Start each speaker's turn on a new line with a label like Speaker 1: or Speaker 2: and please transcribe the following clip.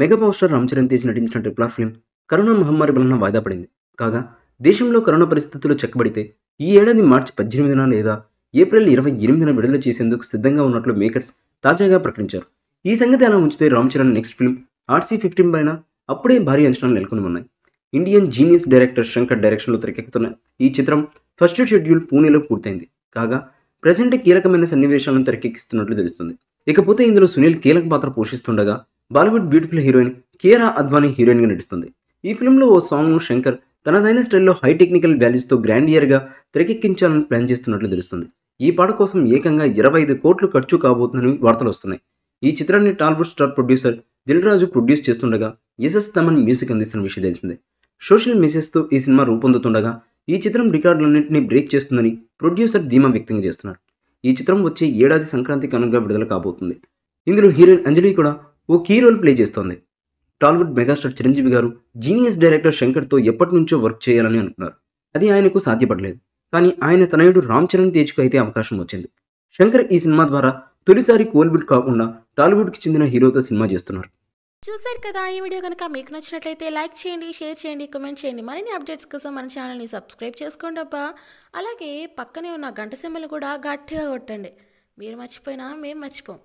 Speaker 1: mega power star Ram Charan తీసి నటించిన triple R film corona మహమ్మారి వలన వాయిదా పడింది కాగా దేశంలో కరోనా పరిస్థితులు చెక్కబడితే ఈ ఏడాది మార్చి పద్దెనిమిదిన లేదా ఏప్రిల్ ఇరవై ఎనిమిదిన విడుదల చేసేందుకు సిద్ధంగా ఉన్నట్లు మేకర్స్ తాజాగా ప్రకటించారు ఈ సంగతి అలా ఉంచితే Ram Charan next film RC fifteen పైన అప్పుడే భారీ అంచనాలు నెలకొని ఉన్నాయి ఇండియన్ జీనియస్ డైరెక్టర్ శంకర్ డైరెక్షన్లో తెరకెక్కుతున్న ఈ చిత్రం ఫస్ట్ షెడ్యూల్ పూణేలో పూర్తయింది కాగా ప్రజెంట్ కీలకమైన సన్నివేశాలను తెరకెక్కిస్తున్నట్లు తెలుస్తుంది ఇకపోతే ఇందులో సునీల్ కీలక పాత్ర పోషిస్తుండగా Bollywood beautiful heroine Kiara Advani హీరోయిన్గా నటిస్తుంది ఈ ఫిల్మ్లో ఓ సాంగ్ను శంకర్ తనదైన స్టైల్లో హై టెక్నికల్ వ్యాల్యూస్తో గ్రాండ్ ఇయర్గా తెరకెక్కించాలని ప్లాన్ చేస్తున్నట్లు తెలుస్తుంది ఈ పాట కోసం ఏకంగా ఇరవై ఐదు కోట్లు ఖర్చు కాబోతుందని వార్తలు వస్తున్నాయి ఈ చిత్రాన్ని Tollywood star producer Dil Raju produce చేస్తుండగా ఎస్ఎస్ తమన్ మ్యూజిక్ అందిస్తున్న విషయం తెలిసిందే సోషల్ మెసేజ్తో ఈ సినిమా రూపొందుతుండగా ఈ చిత్రం రికార్డులన్నింటినీ బ్రేక్ చేస్తుందని ప్రొడ్యూసర్ ధీమా వ్యక్తం చేస్తున్నారు ఈ చిత్రం వచ్చే ఏడాది సంక్రాంతికి అనుగా విడుదల కాబోతుంది ఇందులో హీరోయిన్ అంజలి కూడా ఓ కీ రోల్ ప్లే చేస్తోంది టాలీవుడ్ మెగాస్టార్ చిరంజీవి గారు జీనియస్ డైరెక్టర్ శంకర్తో ఎప్పటి నుంచో వర్క్ చేయాలని అనుకున్నారు అది ఆయనకు సాధ్యపడలేదు కానీ ఆయన తనయుడు రామ్ చరణ్ తేజ్కు అయితే అవకాశం వచ్చింది శంకర్ ఈ సినిమా ద్వారా తొలిసారి కోల్వుడ్ కాకుండా టాలీవుడ్కి చెందిన హీరోతో సినిమా చేస్తున్నారు
Speaker 2: చూసారు కదా ఈ వీడియో కనుక మీకు నచ్చినట్లయితే లైక్ చేయండి షేర్ చేయండి కమెంట్ చేయండి మరిన్ని అప్డేట్స్ కోసం మన ఛానల్ని సబ్స్క్రైబ్ చేసుకోండి అబ్బా అలాగే పక్కనే ఉన్న గంట సెమ్మలు కూడా గట్టిగా కొట్టండి మీరు మర్చిపోయినా మేము మర్చిపోం